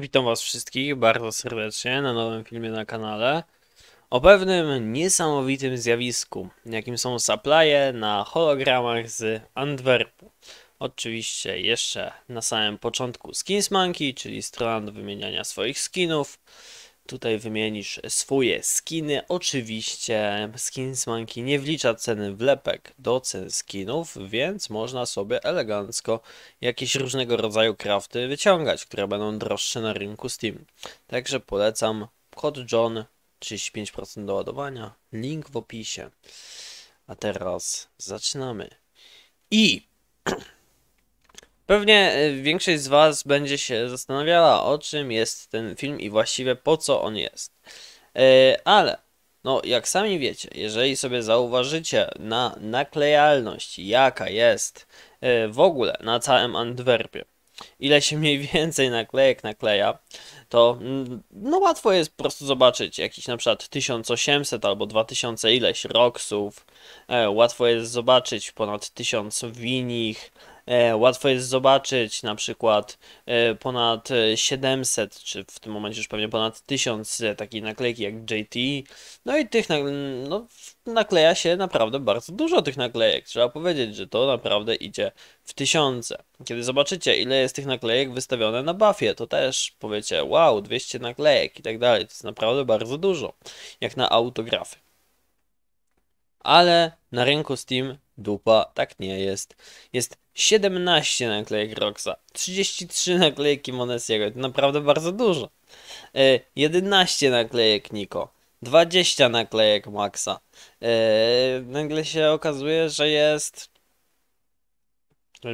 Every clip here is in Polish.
Witam Was wszystkich bardzo serdecznie na nowym filmie na kanale o pewnym niesamowitym zjawisku, jakim są supply'e na hologramach z Antwerpu. Oczywiście jeszcze na samym początku Skins Monkey, czyli strona do wymieniania swoich skinów. Tutaj wymienisz swoje skiny. Oczywiście Skins Monkey nie wlicza ceny wlepek do cen skinów, więc można sobie elegancko jakieś różnego rodzaju crafty wyciągać, które będą droższe na rynku Steam. Także polecam kod John 35% do ładowania. Link w opisie. A teraz zaczynamy. I Pewnie y, większość z Was będzie się zastanawiała, o czym jest ten film i właściwie po co on jest. Y, ale, no jak sami wiecie, jeżeli sobie zauważycie na naklejalność, jaka jest y, w ogóle na całym Antwerpie, ile się mniej więcej naklejek nakleja, to mm, no łatwo jest po prostu zobaczyć jakiś na przykład 1800 albo 2000 ileś roksów, e, łatwo jest zobaczyć ponad 1000 winich, E, łatwo jest zobaczyć na przykład e, ponad 700, e, czy w tym momencie już pewnie ponad 1000 takiej naklejki jak JT. No i tych no, nakleja się naprawdę bardzo dużo tych naklejek. Trzeba powiedzieć, że to naprawdę idzie w tysiące. Kiedy zobaczycie, ile jest tych naklejek wystawione na buffie, to też powiecie, wow, 200 naklejek i tak dalej. To jest naprawdę bardzo dużo, jak na autografy. Ale na rynku Steam dupa, tak nie jest. Jest 17 naklejek Roxa, 33 naklejki Monesiego, to naprawdę bardzo dużo. 11 e, naklejek Niko, 20 naklejek Maxa. E, nagle się okazuje, że jest...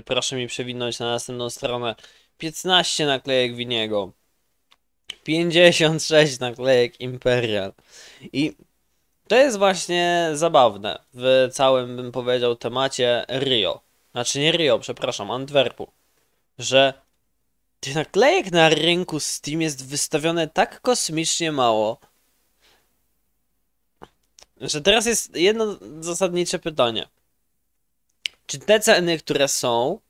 Proszę mi przewinąć na następną stronę. 15 naklejek Winiego. 56 naklejek Imperial. I to jest właśnie zabawne w całym, bym powiedział, temacie Rio. Znaczy nie Rio, przepraszam, Antwerpu. Że tych naklejek na rynku Steam jest wystawione tak kosmicznie mało, że teraz jest jedno zasadnicze pytanie. Czy te ceny, które są,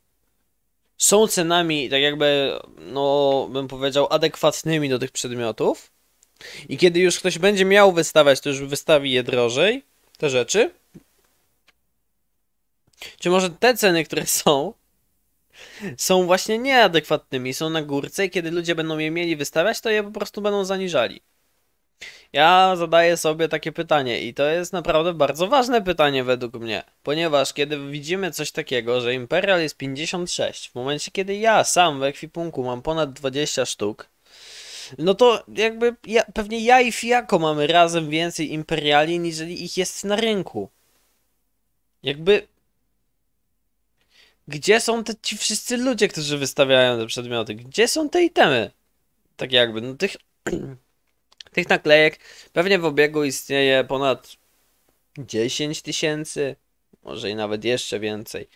są cenami, tak jakby, no, bym powiedział, adekwatnymi do tych przedmiotów? I kiedy już ktoś będzie miał wystawiać, to już wystawi je drożej, te rzeczy. Czy może te ceny, które są, są właśnie nieadekwatnymi, są na górce i kiedy ludzie będą je mieli wystawiać, to je po prostu będą zaniżali. Ja zadaję sobie takie pytanie i to jest naprawdę bardzo ważne pytanie według mnie, ponieważ kiedy widzimy coś takiego, że Imperial jest 56, w momencie kiedy ja sam w ekwipunku mam ponad 20 sztuk, no to jakby ja, pewnie ja i Fiako mamy razem więcej imperiali, niżeli ich jest na rynku. Jakby gdzie są te ci wszyscy ludzie, którzy wystawiają te przedmioty? Gdzie są te itemy? Tak jakby, no tych, tych naklejek pewnie w obiegu istnieje ponad 10 tysięcy, może i nawet jeszcze więcej.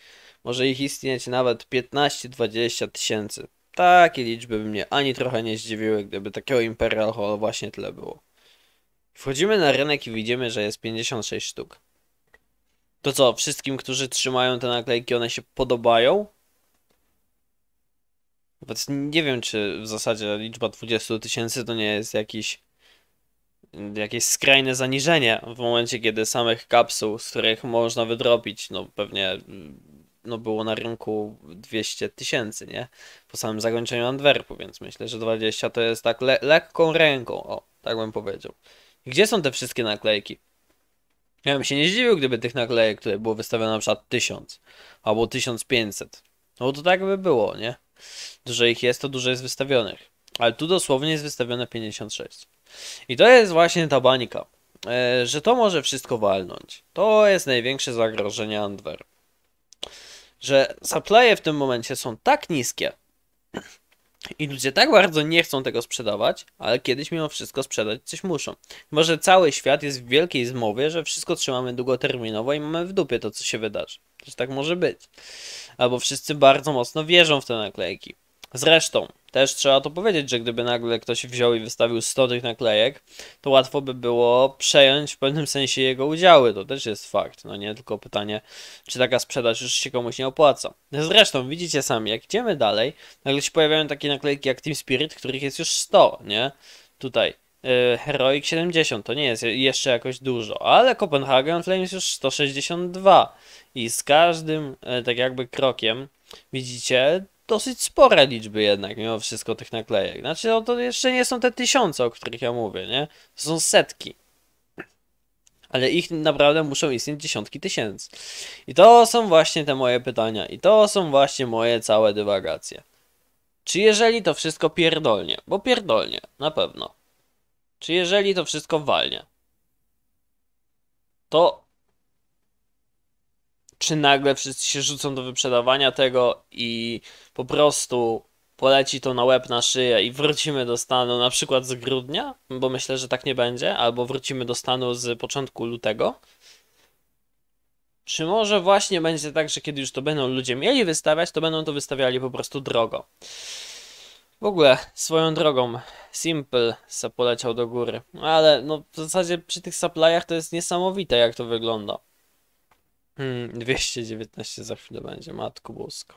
Może ich istnieć nawet 15-20 tysięcy. Takie liczby by mnie ani trochę nie zdziwiły, gdyby takiego Imperial Hall właśnie tyle było. Wchodzimy na rynek i widzimy, że jest 56 sztuk. To co, wszystkim, którzy trzymają te naklejki, one się podobają? Więc nie wiem, czy w zasadzie liczba 20 tysięcy to nie jest jakiś, jakieś skrajne zaniżenie w momencie, kiedy samych kapsuł, z których można wydrobić, no pewnie no, było na rynku 200 tysięcy, nie? Po samym zakończeniu Antwerpu, więc myślę, że 20 to jest tak le lekką ręką, o, tak bym powiedział. gdzie są te wszystkie naklejki? Ja bym się nie zdziwił, gdyby tych naklejek, które było wystawione na przykład 1000 albo 1500. No to tak by było, nie? Dużo ich jest, to dużo jest wystawionych. Ale tu dosłownie jest wystawione 56. I to jest właśnie ta bańka, e, że to może wszystko walnąć. To jest największe zagrożenie Antwerp że supply'e w tym momencie są tak niskie i ludzie tak bardzo nie chcą tego sprzedawać, ale kiedyś mimo wszystko sprzedać coś muszą. Może cały świat jest w wielkiej zmowie, że wszystko trzymamy długoterminowo i mamy w dupie to, co się wydarzy. Też tak może być. Albo wszyscy bardzo mocno wierzą w te naklejki. Zresztą, też trzeba to powiedzieć, że gdyby nagle ktoś wziął i wystawił 100 tych naklejek, to łatwo by było przejąć w pewnym sensie jego udziały. To też jest fakt, no nie? Tylko pytanie, czy taka sprzedaż już się komuś nie opłaca. Zresztą widzicie sami, jak idziemy dalej, nagle się pojawiają takie naklejki jak Team Spirit, których jest już 100, nie? Tutaj. Y, Heroic 70 to nie jest jeszcze jakoś dużo, ale Copenhagen Flames już 162 i z każdym y, tak jakby krokiem widzicie dosyć spore liczby jednak, mimo wszystko tych naklejek. Znaczy, no to jeszcze nie są te tysiące, o których ja mówię, nie? To są setki. Ale ich naprawdę muszą istnieć dziesiątki tysięcy. I to są właśnie te moje pytania. I to są właśnie moje całe dywagacje. Czy jeżeli to wszystko pierdolnie, bo pierdolnie, na pewno. Czy jeżeli to wszystko walnie, to czy nagle wszyscy się rzucą do wyprzedawania tego i po prostu poleci to na łeb, na szyję i wrócimy do stanu na przykład z grudnia, bo myślę, że tak nie będzie, albo wrócimy do stanu z początku lutego. Czy może właśnie będzie tak, że kiedy już to będą ludzie mieli wystawiać, to będą to wystawiali po prostu drogo. W ogóle swoją drogą Simple poleciał do góry, ale no w zasadzie przy tych supplyach to jest niesamowite jak to wygląda. Hmm, 219 za chwilę będzie, matku boska.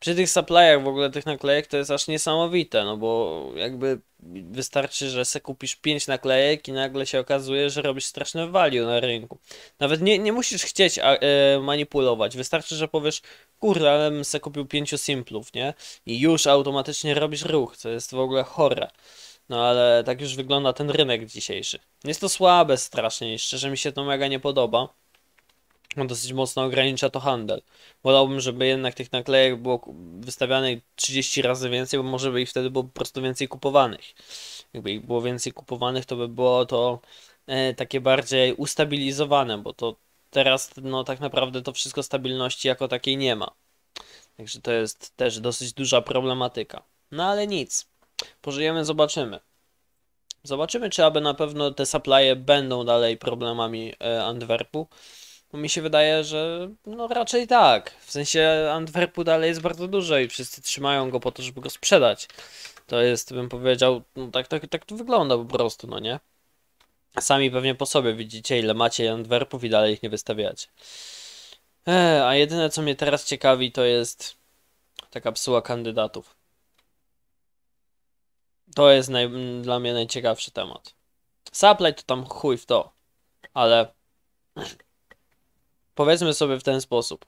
Przy tych supplyach w ogóle tych naklejek to jest aż niesamowite, no bo jakby wystarczy, że se kupisz 5 naklejek i nagle się okazuje, że robisz straszne value na rynku. Nawet nie, nie musisz chcieć a, e, manipulować, wystarczy, że powiesz, kurde, ale bym se kupił 5 simplów, nie? I już automatycznie robisz ruch, co jest w ogóle chore. No ale tak już wygląda ten rynek dzisiejszy. Jest to słabe strasznie, szczerze mi się to mega nie podoba. No, dosyć mocno ogranicza to handel. Wolałbym, żeby jednak tych naklejek było wystawianych 30 razy więcej, bo może by ich wtedy było po prostu więcej kupowanych. Jakby ich było więcej kupowanych, to by było to e, takie bardziej ustabilizowane, bo to teraz no tak naprawdę to wszystko stabilności jako takiej nie ma. Także to jest też dosyć duża problematyka. No ale nic. Pożyjemy, zobaczymy. Zobaczymy, czy aby na pewno te supply'e będą dalej problemami e, Antwerpu. Bo mi się wydaje, że no raczej tak. W sensie Antwerpu dalej jest bardzo duże i wszyscy trzymają go po to, żeby go sprzedać. To jest, bym powiedział, no tak, tak, tak to wygląda po prostu, no nie? Sami pewnie po sobie widzicie, ile macie Antwerpów i dalej ich nie wystawiacie. a jedyne, co mnie teraz ciekawi, to jest ta kapsuła kandydatów. To jest naj, dla mnie najciekawszy temat. Supply to tam chuj w to, ale Powiedzmy sobie w ten sposób.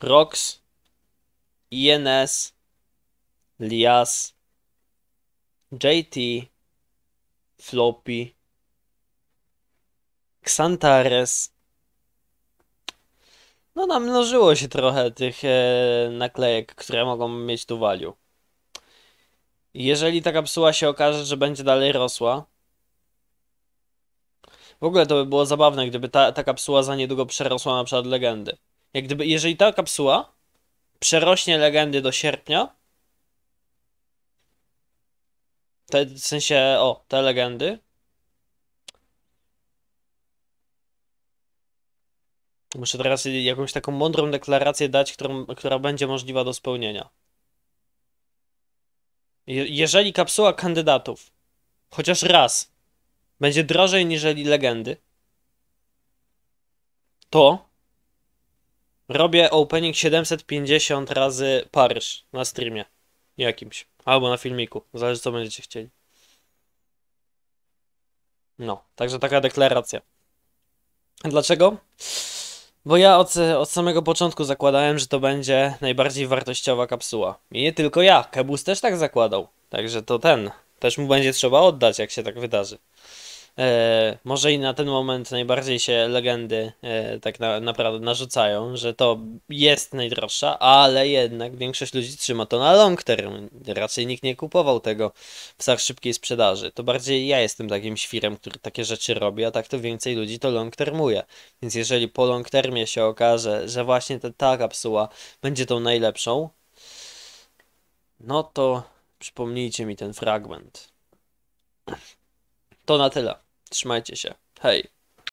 ROX, INS, LIAS, JT, Floppy, Xantares. No namnożyło się trochę tych e, naklejek, które mogą mieć tu value. Jeżeli ta kapsuła się okaże, że będzie dalej rosła, w ogóle to by było zabawne, gdyby ta, ta kapsuła za niedługo przerosła na przykład legendy. Jak gdyby, jeżeli ta kapsuła przerośnie legendy do sierpnia, te, w sensie, o, te legendy. Muszę teraz jakąś taką mądrą deklarację dać, którą, która będzie możliwa do spełnienia. Je jeżeli kapsuła kandydatów chociaż raz będzie drożej niż legendy, to robię opening 750 razy Paryż na streamie jakimś, albo na filmiku, zależy co będziecie chcieli. No, także taka deklaracja. Dlaczego? Bo ja od, od samego początku zakładałem, że to będzie najbardziej wartościowa kapsuła. I nie tylko ja, Kebus też tak zakładał. Także to ten, też mu będzie trzeba oddać, jak się tak wydarzy. E, może i na ten moment najbardziej się legendy e, tak na, naprawdę narzucają, że to jest najdroższa, ale jednak większość ludzi trzyma to na long term. Raczej nikt nie kupował tego w w szybkiej sprzedaży. To bardziej ja jestem takim świrem, który takie rzeczy robi, a tak to więcej ludzi to long termuje. Więc jeżeli po long termie się okaże, że właśnie ta, ta kapsuła będzie tą najlepszą, no to przypomnijcie mi ten fragment. To na tyle. Trzymajcie się. Hej.